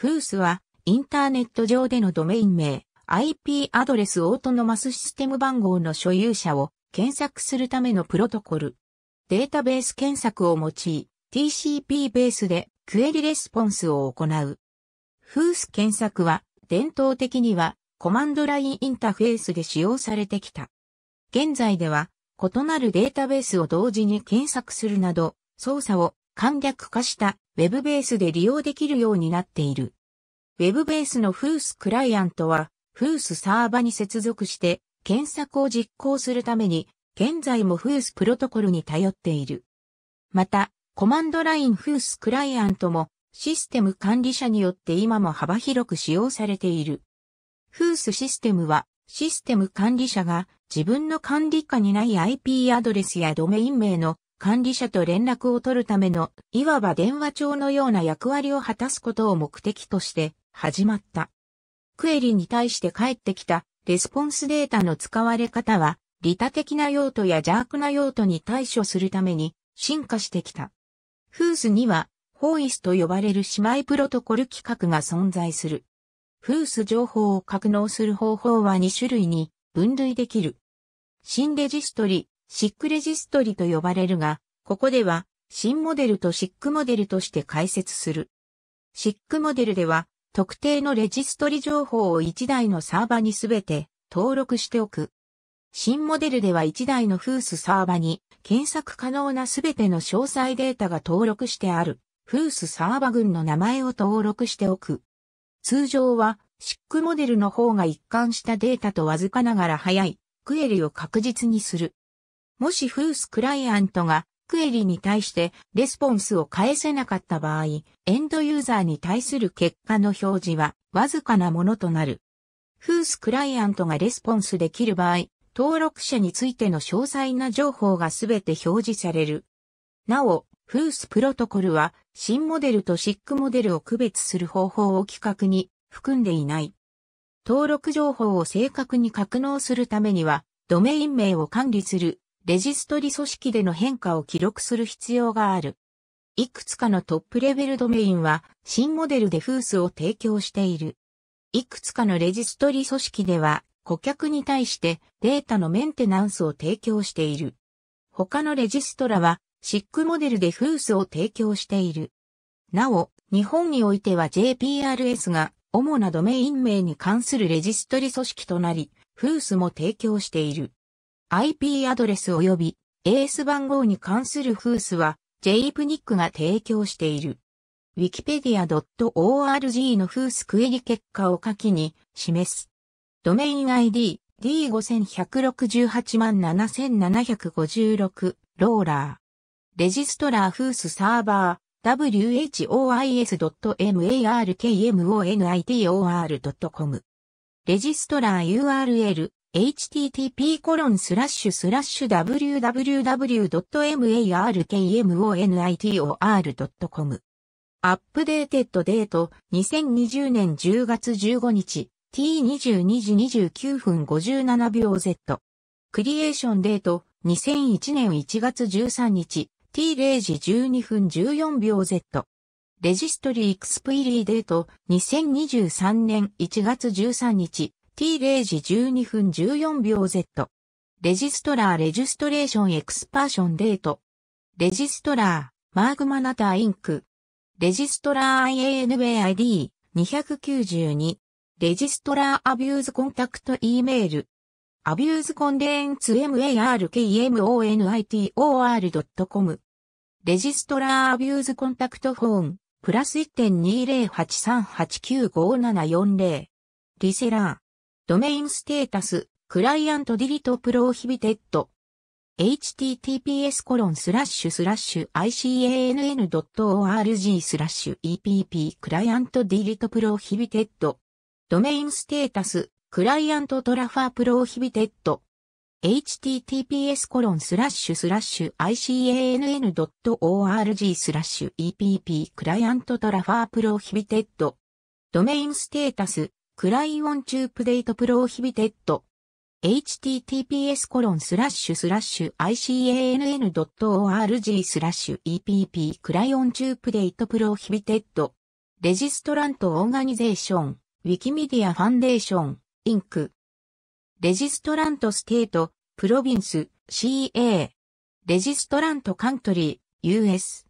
フースは、インターネット上でのドメイン名、IP アドレスオートノマスシステム番号の所有者を検索するためのプロトコル。データベース検索を用い、TCP ベースでクエリレスポンスを行う。フース検索は伝統的にはコマンドラインインターフェースで使用されてきた。現在では異なるデータベースを同時に検索するなど操作を簡略化した Web ベースで利用できるようになっている。Web ベースのフースクライアントは、フースサーバに接続して検索を実行するために、現在もフースプロトコルに頼っている。また、コマンドラインフースクライアントもシステム管理者によって今も幅広く使用されている。フースシステムはシステム管理者が自分の管理下にない IP アドレスやドメイン名の管理者と連絡を取るための、いわば電話帳のような役割を果たすことを目的として始まった。クエリに対して返ってきたレスポンスデータの使われ方は、利他的な用途や邪悪な用途に対処するために進化してきた。フースには、ホーイスと呼ばれる姉妹プロトコル規格が存在する。フース情報を格納する方法は2種類に分類できる。シンレジストリ、シックレジストリと呼ばれるが、ここでは新モデルとシックモデルとして解説する。シックモデルでは特定のレジストリ情報を1台のサーバにすべて登録しておく。新モデルでは1台のフースサーバに検索可能なすべての詳細データが登録してある。フースサーバ群の名前を登録しておく。通常はシックモデルの方が一貫したデータとわずかながら早いクエリを確実にする。もしフースクライアントがクエリに対してレスポンスを返せなかった場合、エンドユーザーに対する結果の表示はわずかなものとなる。フースクライアントがレスポンスできる場合、登録者についての詳細な情報がすべて表示される。なお、フースプロトコルは新モデルとシックモデルを区別する方法を規格に含んでいない。登録情報を正確に格納するためには、ドメイン名を管理するレジストリ組織での変化を記録する必要がある。いくつかのトップレベルドメインは新モデルでフースを提供している。いくつかのレジストリ組織では顧客に対してデータのメンテナンスを提供している。他のレジストラはシックモデルでフースを提供している。なお、日本においては JPRS が主なドメイン名に関するレジストリ組織となり、フースも提供している。IP アドレス及び AS 番号に関するフースは JPNIC が提供している。wikipedia.org のフースクエリ結果を下記に示す。ドメイン ID D5168 万7756ローラー。レジストラーフースサーバー w h o i s m a r k m o n i t o r c o m レジストラー URL h t t p w w w m a r k m o n i t o r c o m アップデーテッドデート2020年10月15日 T22 時29分57秒 Z クリエーションデート2001年1月13日 T0 時12分14秒 Z レジストリークスプイリーデート2023年1月13日 t0 時12分14秒 Z。レジストラーレジストレーションエクスパーションデート。レジストラー、マーグマナタインク。レジストラー i a n a i d 2 9 2レジストラーアビューズコンタクト E メール。アビューズコンデンツ markmonITOR.com。レジストラーアビューズコンタクトフォーン。プラス1.2083895740。リセラー。ドメインステータス、クライアントディリトプローヒビテッド。https コロンスラッシュスラッシュ icann.org スラッシュ epp クライアントディリトプロヒビテッド。ドメインステータスクライアントトラファープロヒビテッド。https コロンスラッシュスラッシュ icann.org スラッシュ epp クライアントトラファープロヒビテッド。ドメインステータスクライオンチュープデイトプローヒビテッド。https コロンスラッシュスラッシュ icann.org スラッシュ epp クライオンチュープデイトプローヒビテッド。レジストラントオーガニゼーション、ウィキメディアファンデーション、インク。レジストラントステート、プロビンス、CA。レジストラントカントリー、US。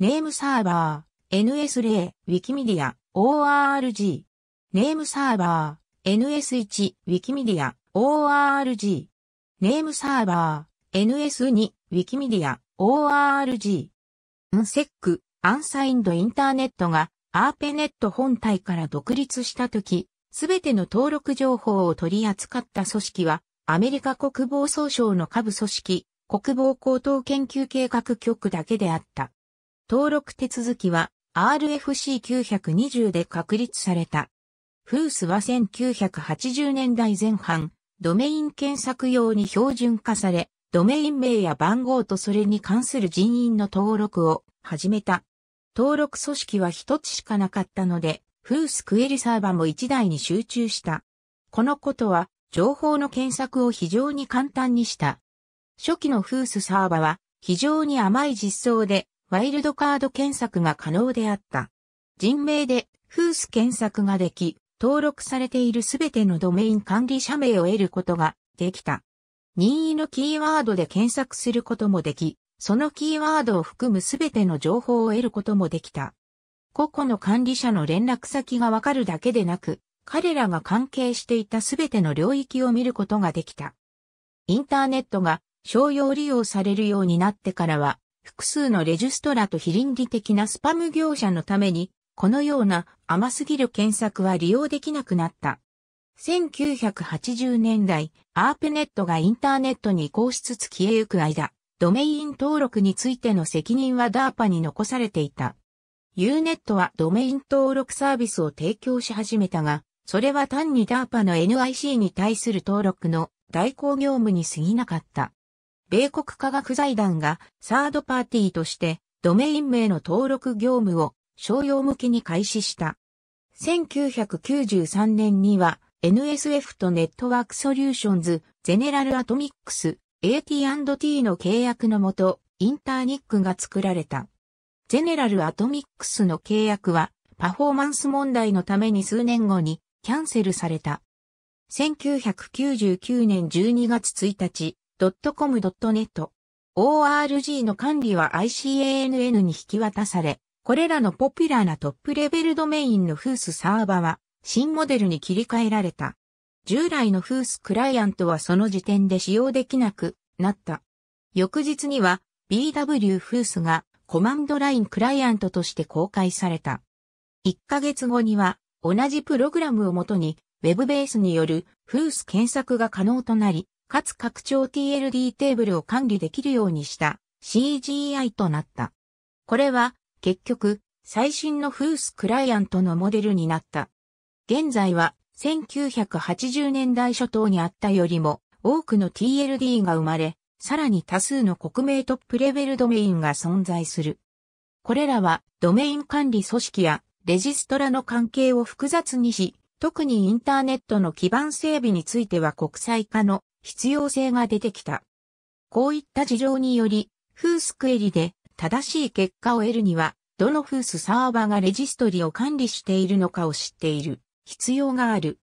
ネームサーバー、n s レイ。ウィキメディア、ORG。ネームサーバー、NS1、Wikimedia、ORG。ネームサーバー、NS2、Wikimedia、ORG。ンセック、アンサインドインターネットが、アーペネット本体から独立したとき、すべての登録情報を取り扱った組織は、アメリカ国防総省の下部組織、国防高等研究計画局だけであった。登録手続きは RFC920 で確立された。フースは1980年代前半、ドメイン検索用に標準化され、ドメイン名や番号とそれに関する人員の登録を始めた。登録組織は一つしかなかったので、フースクエリサーバも一台に集中した。このことは、情報の検索を非常に簡単にした。初期のフースサーバは、非常に甘い実装で、ワイルドカード検索が可能であった。人名で、フース検索ができ、登録されているすべてのドメイン管理者名を得ることができた。任意のキーワードで検索することもでき、そのキーワードを含むすべての情報を得ることもできた。個々の管理者の連絡先がわかるだけでなく、彼らが関係していたすべての領域を見ることができた。インターネットが商用利用されるようになってからは、複数のレジストラと非倫理的なスパム業者のためにこのような甘すぎる検索は利用できなくなった。1980年代、アープネットがインターネットに移行しつつ消えゆく間、ドメイン登録についての責任は DARPA に残されていた。Unet はドメイン登録サービスを提供し始めたが、それは単に DARPA の NIC に対する登録の代行業務に過ぎなかった。米国科学財団がサードパーティーとしてドメイン名の登録業務を商用向きに開始した。1993年には NSF とネットワークソリューションズ、ゼネラルアトミックス、AT&T の契約のもと、インターニックが作られた。ゼネラルアトミックスの契約は、パフォーマンス問題のために数年後にキャンセルされた。1999年12月1日、ドットコムドットネット。ORG の管理は ICANN に引き渡され、これらのポピュラーなトップレベルドメインのフースサーバは新モデルに切り替えられた。従来のフースクライアントはその時点で使用できなくなった。翌日には BW フースがコマンドラインクライアントとして公開された。1ヶ月後には同じプログラムをもとに Web ベースによるフース検索が可能となり、かつ拡張 TLD テーブルを管理できるようにした CGI となった。これは結局、最新のフースクライアントのモデルになった。現在は、1980年代初頭にあったよりも、多くの TLD が生まれ、さらに多数の国名トップレベルドメインが存在する。これらは、ドメイン管理組織や、レジストラの関係を複雑にし、特にインターネットの基盤整備については国際化の必要性が出てきた。こういった事情により、フースクエリで正しい結果を得るには、どのフースサーバがレジストリを管理しているのかを知っている必要がある。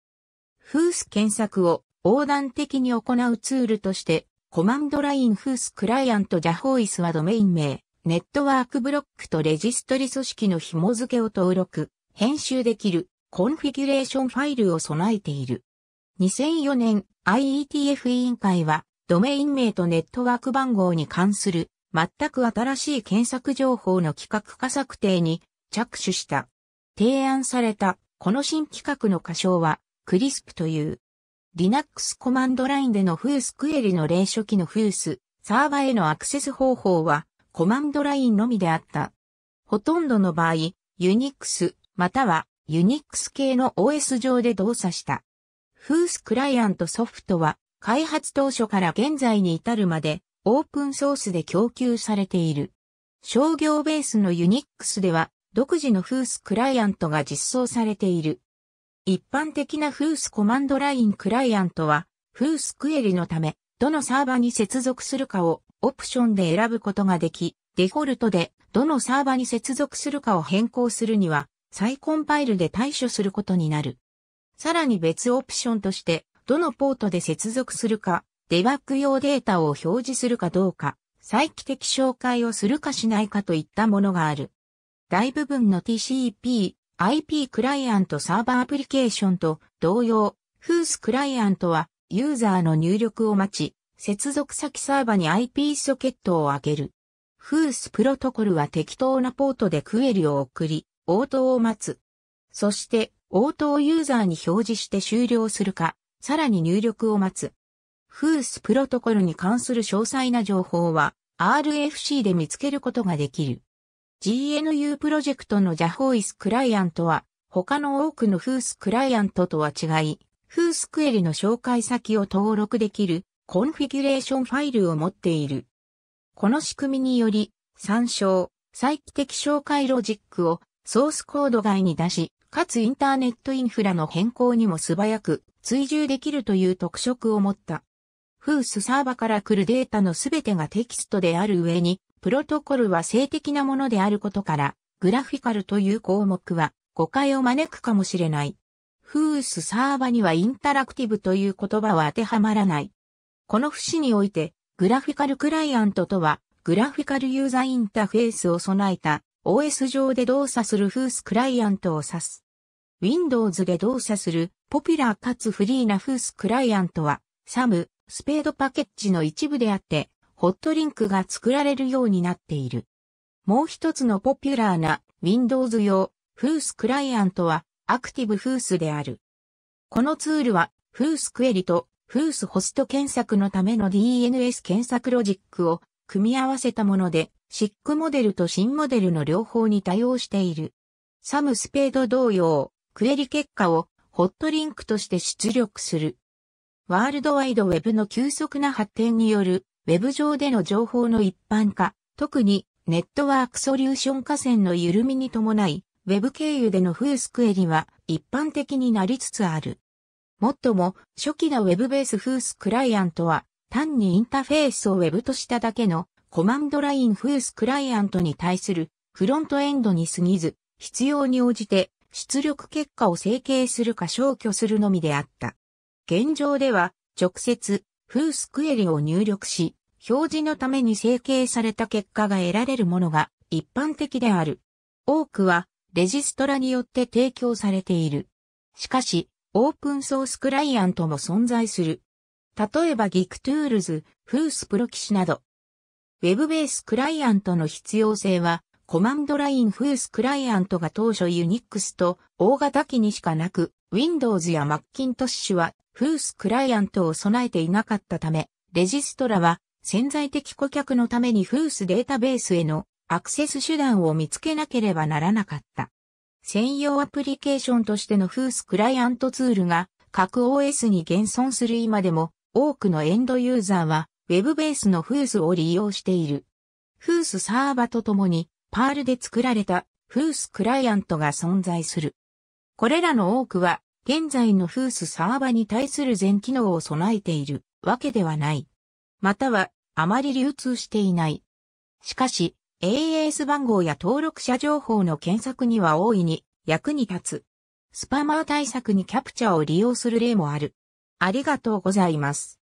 フース検索を横断的に行うツールとして、コマンドラインフースクライアントジャホイスはドメイン名、ネットワークブロックとレジストリ組織の紐付けを登録、編集できるコンフィギュレーションファイルを備えている。2004年 IETF 委員会はドメイン名とネットワーク番号に関する全く新しい検索情報の企画化策定に着手した。提案されたこの新規画の仮称はクリスプという。Linux コマンドラインでのフースクエリの霊書期のフース、サーバへのアクセス方法はコマンドラインのみであった。ほとんどの場合、Unix または Unix 系の OS 上で動作した。フースクライアントソフトは開発当初から現在に至るまでオープンソースで供給されている。商業ベースのユニックスでは独自のフースクライアントが実装されている。一般的なフースコマンドラインクライアントは、フースクエリのため、どのサーバに接続するかをオプションで選ぶことができ、デフォルトでどのサーバに接続するかを変更するには、再コンパイルで対処することになる。さらに別オプションとして、どのポートで接続するか、デバッグ用データを表示するかどうか、再帰的紹介をするかしないかといったものがある。大部分の TCP、IP クライアントサーバーアプリケーションと同様、フースクライアントはユーザーの入力を待ち、接続先サーバに IP ソケットを開ける。フースプロトコルは適当なポートでクエリを送り、応答を待つ。そして、応答をユーザーに表示して終了するか、さらに入力を待つ。フースプロトコルに関する詳細な情報は RFC で見つけることができる。GNU プロジェクトのジャホイスクライアントは他の多くのフースクライアントとは違い、フースクエリの紹介先を登録できるコンフィギュレーションファイルを持っている。この仕組みにより、参照、再帰的紹介ロジックをソースコード外に出し、かつインターネットインフラの変更にも素早く追従できるという特色を持った。フースサーバから来るデータのすべてがテキストである上に、プロトコルは性的なものであることから、グラフィカルという項目は誤解を招くかもしれない。フースサーバにはインタラクティブという言葉は当てはまらない。この節において、グラフィカルクライアントとは、グラフィカルユーザーインターフェースを備えた OS 上で動作するフースクライアントを指す。Windows で動作するポピュラーかつフリーなフースクライアントは、サム、スペードパケッジの一部であって、ホットリンクが作られるようになっている。もう一つのポピュラーな Windows 用フースクライアントはアクティブフースである。このツールはフースクエリとフースホスト検索のための DNS 検索ロジックを組み合わせたもので、シックモデルと新モデルの両方に対応している。サムスペード同様、クエリ結果をホットリンクとして出力する。ワールドワイドウェブの急速な発展による、ウェブ上での情報の一般化、特にネットワークソリューション化線の緩みに伴い、ウェブ経由でのフースクエリは一般的になりつつある。もっとも、初期のウェブベースフースクライアントは、単にインターフェースをウェブとしただけのコマンドラインフースクライアントに対するフロントエンドに過ぎず、必要に応じて出力結果を整形するか消去するのみであった。現状では、直接、フースクエリを入力し、表示のために整形された結果が得られるものが一般的である。多くは、レジストラによって提供されている。しかし、オープンソースクライアントも存在する。例えば GeekTools、フースプロキシなど。ウェブベースクライアントの必要性は、コマンドラインフースクライアントが当初ユニックスと大型機にしかなく、Windows や Macintosh はフースクライアントを備えていなかったため、レジストラは潜在的顧客のためにフースデータベースへのアクセス手段を見つけなければならなかった。専用アプリケーションとしてのフースクライアントツールが各 OS に現存する今でも多くのエンドユーザーは Web ベースのフースを利用している。フースサーバとともにパールで作られたフースクライアントが存在する。これらの多くは現在のフースサーバに対する全機能を備えているわけではない。または、あまり流通していない。しかし、AES 番号や登録者情報の検索には大いに役に立つ。スパマー対策にキャプチャを利用する例もある。ありがとうございます。